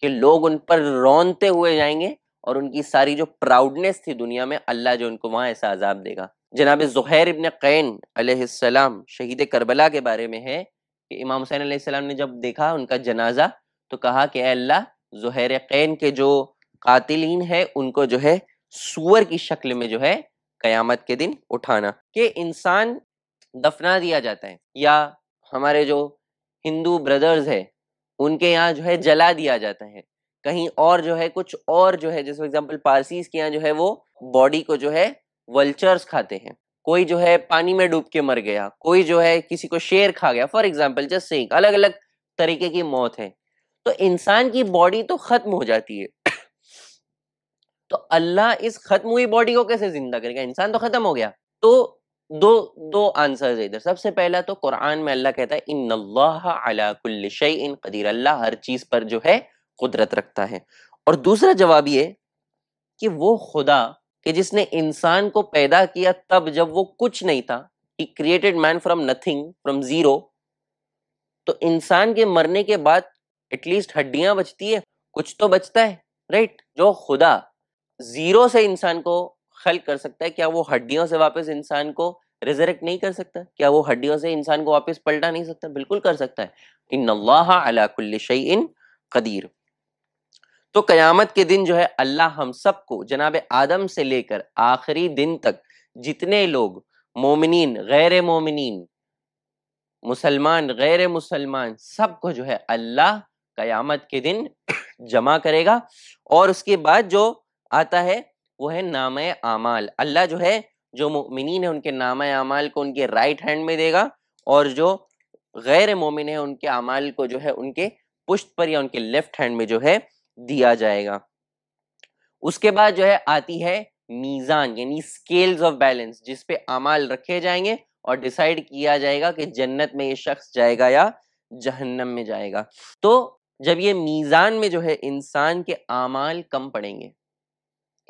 [SPEAKER 1] कि लोग उन पर रोनते हुए जाएंगे और उनकी सारी जो प्राउडनेस थी दुनिया में अल्लाह जो उनको वहाँ ऐसा अजाब देगा जनाब जहैर इबन कैन अलैहिस्सलाम शहीद करबला के बारे में है कि इमाम हुसैन अलैहिस्सलाम ने जब देखा उनका जनाजा तो कहा कि अल्लाह जहैर कैन के जो कातिलीन है उनको जो है सुअर की शक्ल में जो है कयामत के दिन उठाना कि इंसान दफना दिया जाता है या हमारे जो हिंदू ब्रदर्स है उनके यहाँ जो है जला दिया जाता है कहीं और जो है कुछ और जो है जैसे एग्जाम्पल पारसीज के यहाँ जो है वो बॉडी को जो है वल्चर्स खाते हैं कोई जो है पानी में डूब के मर गया कोई जो है किसी को शेर खा गया फॉर एग्जाम्पल जस्ट अलग अलग तरीके की मौत है तो इंसान की बॉडी तो खत्म हो जाती है तो अल्लाह इस खत्म हुई बॉडी को कैसे जिंदा करेगा इंसान तो खत्म हो गया तो दो दो आंसर है इधर सबसे पहला तो कुरान में अल्लाह कहता है इन अला कुल्ल इन कदीर अल्लाह हर चीज पर जो है कुदरत रखता है और दूसरा जवाब ये कि वो खुदा कि जिसने इंसान को पैदा किया तब जब वो कुछ नहीं था created man from nothing from zero तो इंसान के मरने के बाद एटलीस्ट हड्डियां बचती है कुछ तो बचता है राइट right? जो खुदा जीरो से इंसान को खल कर सकता है क्या वो हड्डियों से वापस इंसान को रिजरेक्ट नहीं कर सकता क्या वो हड्डियों से इंसान को वापस पलटा नहीं सकता बिल्कुल कर सकता है इन अल्लाह अला कुल्ल शई इन कदीर तो कयामत के दिन जो है अल्लाह हम सबको जनाब आदम से लेकर आखिरी दिन तक जितने लोग मोमिन गैर मोमिन मुसलमान गैर मुसलमान सबको जो है अल्लाह कयामत के दिन जमा करेगा और उसके बाद जो आता है वो है नाम आमाल अल्लाह जो है जो मोमिन है उनके नाम आमाल को उनके राइट हैंड में देगा और जो गैर मोमिन है उनके अमाल को जो है उनके पुश्त पर या उनके लेफ्ट हैंड में जो है दिया जाएगा उसके बाद जो है आती है मीज़ान यानी स्केल्स ऑफ बैलेंस जिस पे अमाल रखे जाएंगे और डिसाइड किया जाएगा कि जन्नत में ये शख्स जाएगा या जहन्नम में जाएगा तो जब ये मीज़ान में जो है इंसान के अमाल कम पड़ेंगे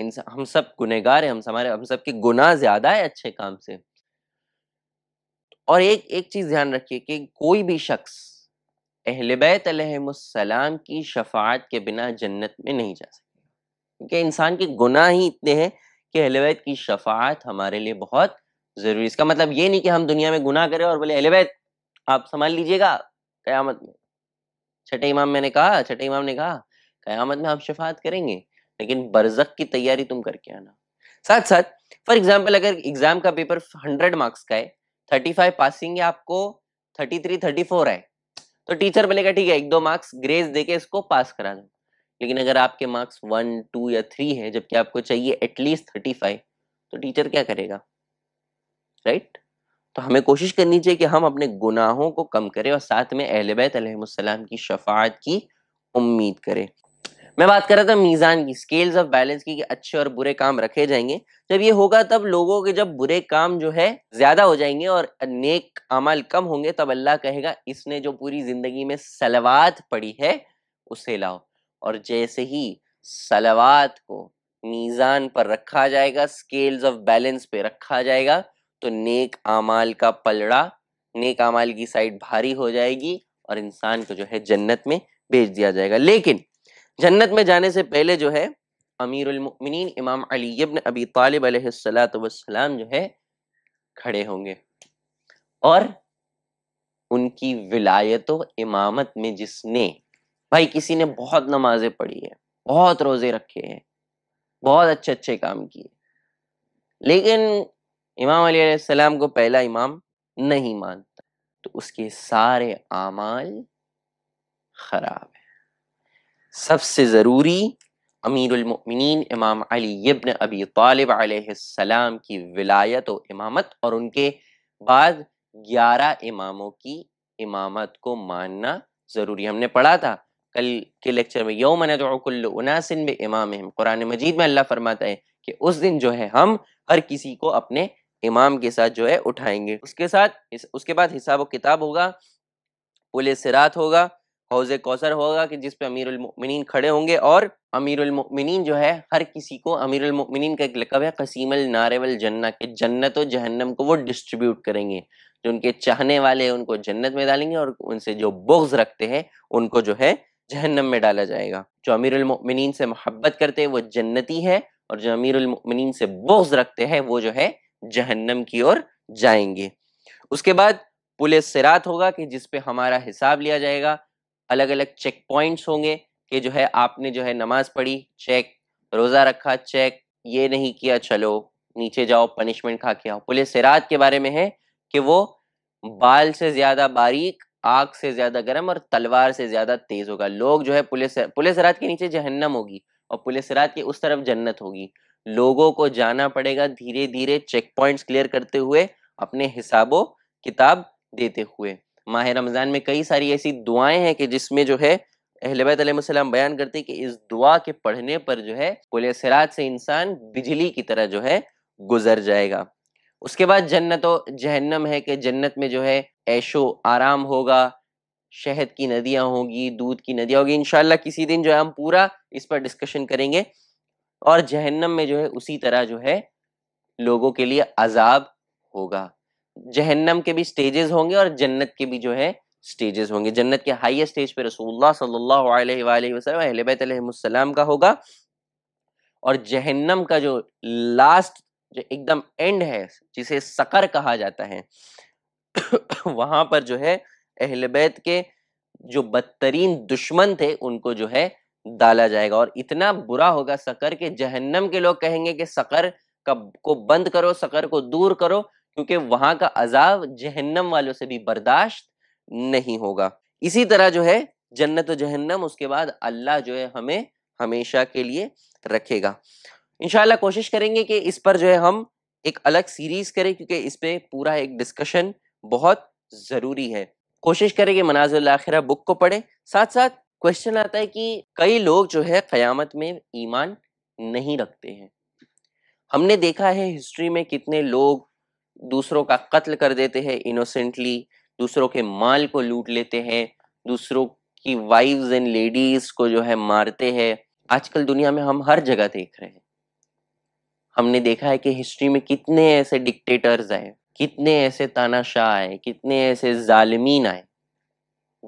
[SPEAKER 1] इंसान हम सब गुनेगार हैं हम हमारे हम सब के गुनाह ज़्यादा है अच्छे काम से और एक एक चीज़ ध्यान रखिए कि कोई भी शख्स अहल बैत की शफात के बिना जन्नत में नहीं जा सकते क्योंकि इंसान के गुनाह ही इतने हैं कि अहल बैत की शफात हमारे लिए बहुत ज़रूरी इसका मतलब ये नहीं कि हम दुनिया में गुनाह करें और बोले अहल बैत आप संभाल लीजिएगा क़यामत में छठे इमाम मैंने कहा छठे इमाम ने कहा क़यामत में हम शफात करेंगे लेकिन बरजक की तैयारी तुम करके आना साथ साथ फॉर एग्जाम्पल अगर एग्जाम का पेपर हंड्रेड मार्क्स का है थर्टी फाइव पासिंग है आपको थर्टी थ्री थर्टी फोर आए तो टीचर बोलेगा ठीक है एक दो मार्क्स ग्रेस देके इसको पास करा दो लेकिन अगर आपके मार्क्स वन टू या थ्री है जबकि आपको चाहिए एटलीस्ट थर्टी फाइव तो टीचर क्या करेगा राइट right? तो हमें कोशिश करनी चाहिए कि हम अपने गुनाहों को कम करें और साथ में अहल की शफात की उम्मीद करें मैं बात कर रहा था मीज़ान की स्केल्स ऑफ बैलेंस की कि अच्छे और बुरे काम रखे जाएंगे जब ये होगा तब लोगों के जब बुरे काम जो है ज्यादा हो जाएंगे और नेक अमल कम होंगे तब अल्लाह कहेगा इसने जो पूरी जिंदगी में सलवात पड़ी है उसे लाओ और जैसे ही सलवात को मीज़ान पर रखा जाएगा स्केल्स ऑफ बैलेंस पे रखा जाएगा तो नेक आमाल का पलड़ा नेक आमाल की साइड भारी हो जाएगी और इंसान को जो है जन्नत में भेज दिया जाएगा लेकिन जन्नत में जाने से पहले जो है अमीरमिन इमाम अली इब्न अबी तालिब वसलाम जो है खड़े होंगे और उनकी विलायत इमामत में जिसने भाई किसी ने बहुत नमाजें पढ़ी है बहुत रोजे रखे हैं बहुत अच्छे अच्छे काम किए लेकिन इमाम अली को पहला इमाम नहीं मानता तो उसके सारे आमाल खराब है सबसे ज़रूरी अमीरमिन इमाम अली इब्न अबी तालिब सलाम की विलायत व इमामत और उनके बाद ग्यारह इमामों की इमामत को मानना ज़रूरी हमने पढ़ा था कल के लेक्चर में यौमन उनासिन में इमाम कुरान मजीद में अल्लाह फरमाता है कि उस दिन जो है हम हर किसी को अपने इमाम के साथ जो है उठाएंगे उसके साथ उसके बाद हिसाब किताब होगा पुलिस सिरात होगा हौज कौसर होगा कि जिसपे अमीरमिन खड़े होंगे और अमीरमिन जो है हर किसी को अमीरमिन का एक लकब है कसीमल नारेवल जन्ना के जन्नत और जहन्नम को वो डिस्ट्रीब्यूट करेंगे जो उनके चाहने वाले उनको जन्नत में डालेंगे और उनसे जो बोग्ज रखते हैं उनको जो है जहन्नम में डाला जाएगा जो अमीरमिन से मोहब्बत करते हैं वो जन्नती है और जो उलमिन से बोग्ज रखते हैं वो जो है जहन्नम की ओर जाएंगे उसके बाद पुलिस सिरात होगा कि जिसपे हमारा हिसाब लिया जाएगा अलग अलग चेक पॉइंट्स होंगे कि जो है आपने जो है नमाज पढ़ी चेक रोज़ा रखा चेक ये नहीं किया चलो नीचे जाओ पनिशमेंट खा के आओ पुलिस सिराज के बारे में है कि वो बाल से ज़्यादा बारीक आग से ज़्यादा गर्म और तलवार से ज़्यादा तेज़ होगा लोग जो है पुलिस पुलिस सिराज के नीचे जहन्नम होगी और पुलिस सिराज के उस तरफ जन्नत होगी लोगों को जाना पड़ेगा धीरे धीरे चेक पॉइंट्स क्लियर करते हुए अपने हिसाबों किताब देते हुए माह रमज़ान में कई सारी ऐसी दुआएं हैं कि जिसमें जो है अहलबैतम बयान करते हैं कि इस दुआ के पढ़ने पर जो है कुल सरात से इंसान बिजली की तरह जो है गुजर जाएगा उसके बाद जन्नत व जहन्नम है कि जन्नत में जो है ऐशो आराम होगा शहद की नदियाँ होगी दूध की नदियाँ होगी इनशाला किसी दिन जो है हम पूरा इस पर डिस्कशन करेंगे और जहन्नम में जो है उसी तरह जो है लोगों के लिए अजाब होगा जहन्नम के भी स्टेजेस होंगे और जन्नत के भी जो है स्टेजेस होंगे जन्नत के हाईएस्ट स्टेज पे रसूलुल्लाह सल्लल्लाहु अलैहि वसल्लम अहले बैत का होगा और जहन्नम का जो लास्ट जो एकदम एंड है जिसे सकर कहा जाता है [COUGHS] वहां पर जो है अहले बैत के जो बदतरीन दुश्मन थे उनको जो है डाला जाएगा और इतना बुरा होगा सकर के जहन्नम के लोग कहेंगे कि सकर का को बंद करो सकर को दूर करो क्योंकि वहां का अजाब जहन्नम वालों से भी बर्दाश्त नहीं होगा इसी तरह जो है जन्नत जहन्नम उसके बाद अल्लाह जो है हमें हमेशा के लिए रखेगा इनशाला कोशिश करेंगे कि इस पर जो है हम एक अलग सीरीज करें क्योंकि इस पर पूरा एक डिस्कशन बहुत ज़रूरी है कोशिश करें कि मनाजिल आखिरा बुक को पढ़ें साथ साथ क्वेश्चन आता है कि कई लोग जो है क़यामत में ईमान नहीं रखते हैं हमने देखा है हिस्ट्री में कितने लोग दूसरों का कत्ल कर देते हैं इनोसेंटली दूसरों के माल को लूट लेते हैं दूसरों की वाइफ्स एंड लेडीज को जो है मारते हैं आजकल दुनिया में हम हर जगह देख रहे हैं हमने देखा है कि हिस्ट्री में कितने ऐसे डिक्टेटर्स आए कितने ऐसे तानाशाह आए कितने ऐसे जालमीन आए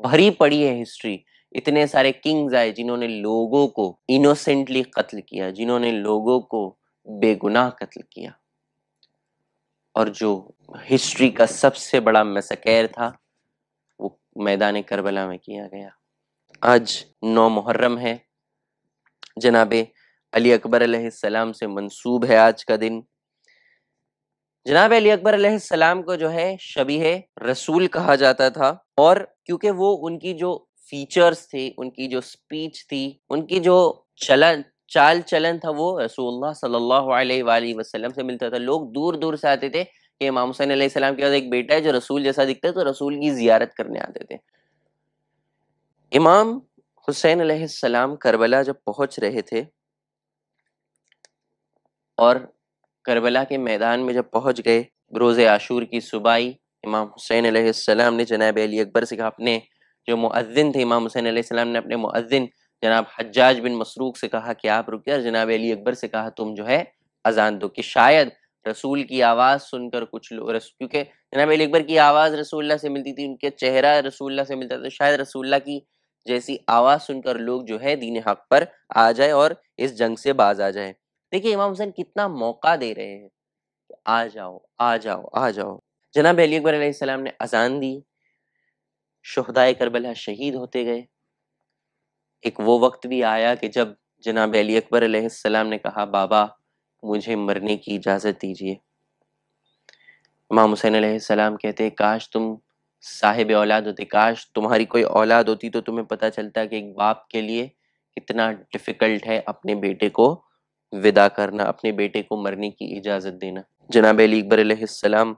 [SPEAKER 1] भरी पड़ी है हिस्ट्री इतने सारे किंग्स आए जिन्होंने लोगों को इनोसेंटली कत्ल किया जिन्होंने लोगों को बेगुनाह कत्ल किया और जो हिस्ट्री का सबसे बड़ा मसकैर था वो मैदान करबला में किया गया आज नौ मुहर्रम है जनाब अली अकबर सलाम से मंसूब है आज का दिन जनाब अली अकबर सलाम को जो है है रसूल कहा जाता था और क्योंकि वो उनकी जो फीचर्स थे उनकी जो स्पीच थी उनकी जो चलन चाल चलन था वो रसूलुल्लाह सल्लल्लाहु अलैहि वसल्लम से मिलता था लोग दूर दूर से आते थे कि इमाम हुसैन अलैहिस्सलाम के पास एक बेटा है जो रसूल जैसा दिखता है तो रसूल की जियारत करने आते थे इमाम हुसैन अलैहिस्सलाम करबला जब पहुंच रहे थे और करबला के मैदान में जब पहुंच गए रोज़ आशूर की सुबाई इमाम हुसैन अलैहिस्सलाम ने जनाब अली अकबर से कहा अपने जो मुअज्जिन थे इमाम हुसैन अलैहिस्सलाम ने अपने मुअज्जिन जनाब हज्जाज बिन मसरूक से कहा कि आप रुकिए और जनाब अली अकबर से कहा तुम जो है अजान दो कि शायद रसूल की आवाज़ सुनकर कुछ लोग क्योंकि जनाब अली अकबर की आवाज़ रसूल्ला से मिलती थी उनके चेहरा रसूल्ला से मिलता था तो शायद रसूल्ला की जैसी आवाज़ सुनकर लोग जो है दीन हक पर आ जाए और इस जंग से बाज आ जाए देखिए इमाम हुसैन कितना मौका दे रहे हैं आ जाओ आ जाओ आ जाओ जनाब अली अकबर ने अजान दी शहदाय करबला शहीद होते गए एक वो वक्त भी आया कि जब जनाब अली अकबर अलैहिस्सलाम ने कहा बाबा मुझे मरने की इजाज़त दीजिए इमाम हुसैन अलैहिस्सलाम कहते काश तुम साहिब औलाद होते काश तुम्हारी कोई औलाद होती तो तुम्हें पता चलता कि एक बाप के लिए कितना डिफ़िकल्ट है अपने बेटे को विदा करना अपने बेटे को मरने की इजाज़त देना जनाब अली अकबर अलैहिस्सलाम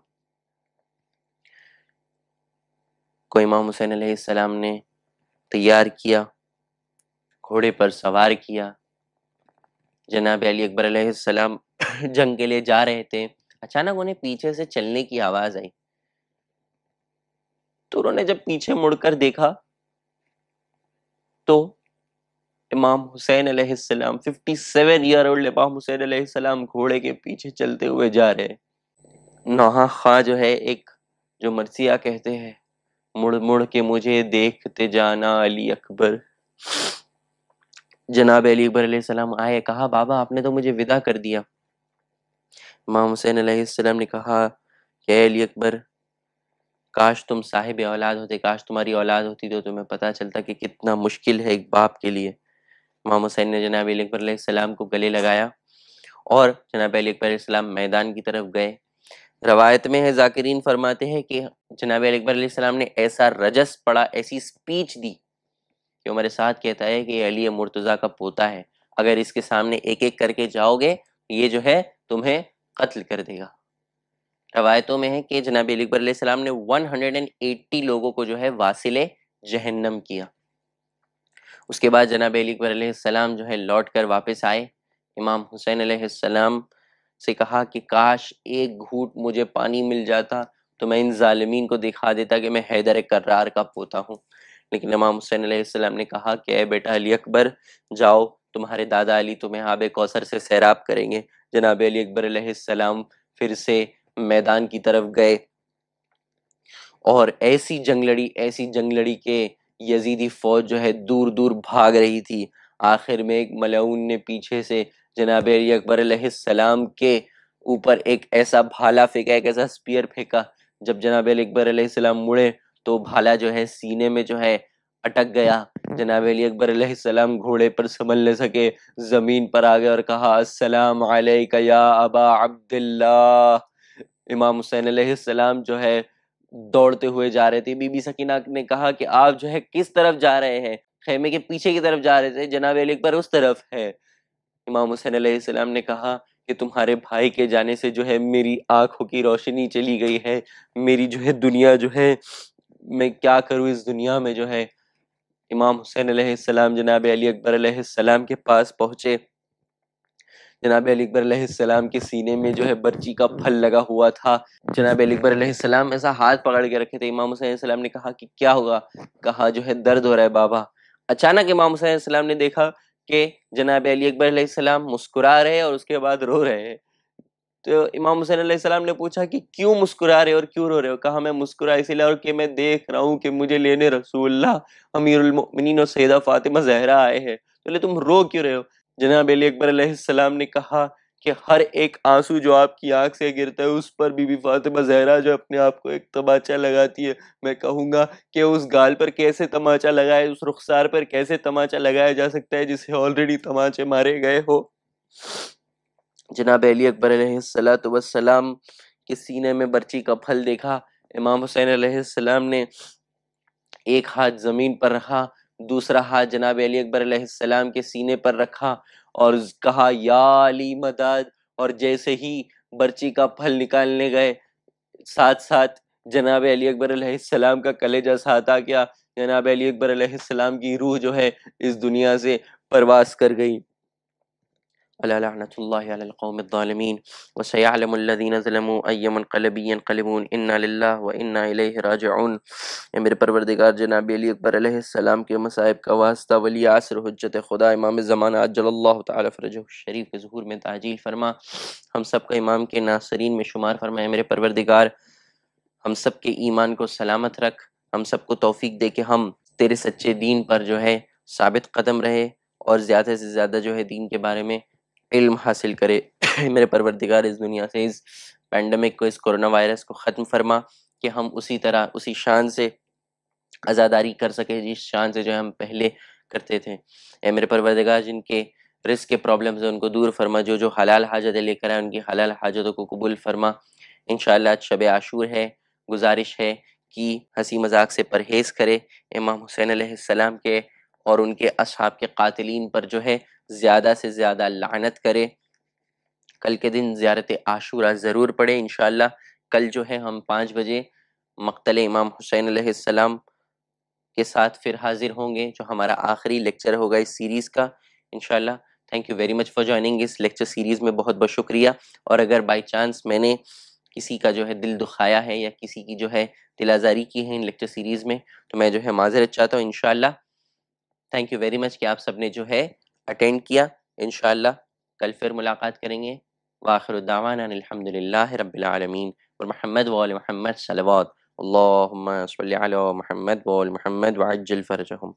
[SPEAKER 1] को इमाम हुसैन अलैहिस्सलाम ने तैयार किया घोड़े पर सवार किया जनाब अली अकबर सलाम जंग के लिए जा रहे थे अचानक उन्हें पीछे से चलने की आवाज आई तो उन्होंने जब पीछे मुड़कर देखा तो इमाम हुसैन अलैहिस्सलाम 57 ईयर ओल्ड इमाम हुसैन अलैहिस्सलाम घोड़े के पीछे चलते हुए जा रहे नहा खां जो है एक जो मरसिया कहते हैं मुड़ मुड़ के मुझे देखते जाना अली अकबर जनाब अली अकबर सलाम आए कहा बाबा आपने तो मुझे विदा कर दिया इमाम हुसैन सलाम ने कहा कि अली अकबर काश तुम साहिब औलाद होते काश तुम्हारी औलाद होती तो तुम्हें पता चलता कि कितना मुश्किल है एक बाप के लिए इमाम हुसैन ने जनाब अली अकबर सलाम को गले लगाया और जनाब अली अकबर सलाम मैदान की तरफ गए रवायत में है जाकिरीन फरमाते हैं कि जनाब अली अकबर सलाम ने ऐसा रजस पढ़ा ऐसी स्पीच दी जो उमर साद कहता है कि अली मुर्तज़ा का पोता है अगर इसके सामने एक एक करके जाओगे ये जो है तुम्हें कत्ल कर देगा रवायतों में है कि जनाब अली सलाम ने 180 लोगों को जो है वासिल जहन्नम किया उसके बाद जनाब अली सलाम जो है लौट कर वापस आए इमाम हुसैन सलाम से कहा कि काश एक घूट मुझे पानी मिल जाता तो मैं इन जालमीन को दिखा देता कि मैं हैदर करार का पोता हूँ लेकिन इमाम हुसैन सलाम ने कहा कि बेटा अली अकबर जाओ तुम्हारे दादा अली तुम्हें आब कौसर से सैराब करेंगे जनाब अली अकबर सलाम फिर से मैदान की तरफ गए और ऐसी जंग लड़ी ऐसी जंग लड़ी के यजीदी फौज जो है दूर दूर भाग रही थी आखिर में एक मलाउन ने पीछे से जनाब अली अकबर सलाम के ऊपर एक ऐसा भाला फेंका एक ऐसा स्पियर फेंका जब जनाब अली अकबर सलाम मुड़े तो भाला जो है सीने में जो है अटक गया जनाब अली अकबर सलाम घोड़े पर संभल ले सके जमीन पर आ गए और कहा असलम या अबा अब्दुल्ला इमाम हुसैन सलाम जो है दौड़ते हुए जा रहे थे बीबी सकीना ने कहा कि आप जो है किस तरफ जा रहे हैं खेमे के पीछे की तरफ जा रहे थे जनाब अली अकबर उस तरफ है इमाम हुसैन सलाम ने कहा कि तुम्हारे भाई के जाने से जो है मेरी आंखों की रोशनी चली गई है मेरी जो है दुनिया जो है मैं क्या करूँ इस दुनिया में जो है इमाम हुसैन सलाम जनाब अली अकबर सलाम के पास पहुँचे जनाब अली अकबर सलाम के सीने में जो है बर्ची का फल लगा हुआ था जनाब अली अकबर सलाम ऐसा हाथ पकड़ के रखे थे इमाम हुसैन सलाम ने कहा कि क्या होगा कहा जो है दर्द हो रहा है बाबा अचानक इमाम हुसैन सलाम ने देखा कि जनाब अली अकबर सलाम मुस्कुरा रहे और उसके बाद रो रहे हैं तो इमाम हुसैन सलाम ने पूछा कि क्यों मुस्कुरा रहे हो और क्यों रो रहे हो कहा मैं मुस्कुरा इसीलिए और कि मैं देख रहा हूँ कि मुझे लेने रसूल्ला अमीरमिन और सैदा फातिमा जहरा आए हैं बोले तो तुम रो क्यों रहे हो जनाब अली अकबर सलाम ने कहा कि हर एक आंसू जो आपकी आंख से गिरता है उस पर बीबी फातिमा जहरा जो अपने आप को एक तमाचा लगाती है मैं कहूँगा कि उस गाल पर कैसे तमाचा लगाए उस रुखसार पर कैसे तमाचा लगाया जा सकता है जिसे ऑलरेडी तमाचे मारे गए हो जनाब अली अकबर सलात वसलाम के सीने में बर्ची का फल देखा इमाम हुसैन सलाम ने एक हाथ ज़मीन पर रखा दूसरा हाथ जनाब अली अकबर सलाम के सीने पर रखा और कहा या अली मदद और जैसे ही बर्ची का फल निकालने गए साथ साथ जनाब अली अकबर सलाम का कलेजा साथ आ गया जनाब अली अकबर सलाम की रूह जो है इस दुनिया से परवास कर गई अला लहनतल्लाकौमदालमीन वसयालमल्लिन ज़लमू अयमनकलब यनकलबून इन्ना लिल्लाह व इन्ना इलैहि राजिऊन ये मेरे परवरदिगार जनाब अली अकबर सलाम के मसाइब का वास्ता वली आसर हजत खुदा इमाम ज़मान अजल्ला तरज शरीफ के जहूर में ताजील फरमा हम सब का इमाम के नासरीन में शुमार फरमाए मेरे परवरदिगार हम सब के ईमान को सलामत रख हम सबको तोफ़ी दे के हम तेरे सच्चे दीन पर जो है साबित कदम रहे और ज़्यादा से ज़्यादा जो है दीन के बारे में इल्म हासिल करे [LAUGHS] मेरे परवरदिगार इस दुनिया से इस पैंडमिक को इस कोरोना वायरस को ख़त्म फरमा कि हम उसी तरह उसी शान से आज़ादारी कर सकें जिस शान से जो हम पहले करते थे ए मेरे परवरदिगार जिनके रिस्क के प्रॉब्लम है उनको दूर फरमा जो जो हलाल हाजतें लेकर आए उनकी हलाल हाजतों को कबूल फरमा इन शब आशूर है गुजारिश है कि हंसी मजाक से परहेज़ करे इमाम हुसैन सलाम के और उनके अब के कातिलीन पर जो है ज़्यादा से ज़्यादा लानत करें कल के दिन ज़्यारत आशूरा ज़रूर पढ़े इन कल जो है हम पाँच बजे मकतल इमाम हुसैन आसमाम के साथ फिर हाजिर होंगे जो हमारा आखिरी लेक्चर होगा इस सीरीज़ का इन thank you very much for joining इस लेक्चर सीरीज़ में बहुत बहुत शुक्रिया और अगर बाई चांस मैंने किसी का जो है दिल दुखाया है या किसी की जो है दिल आज़ारी की है इन लेक्चर सीरीज़ में तो मैं जो है माजरत चाहता हूँ इन थैंक यू वेरी मच कि आप सब ने जो है अटेंड किया इन कल फिर मुलाकात करेंगे वाखिर दावाना रबालमीन और महमद वाल महमद सलवात महमद वाल महमद वाजल फ़र्जहम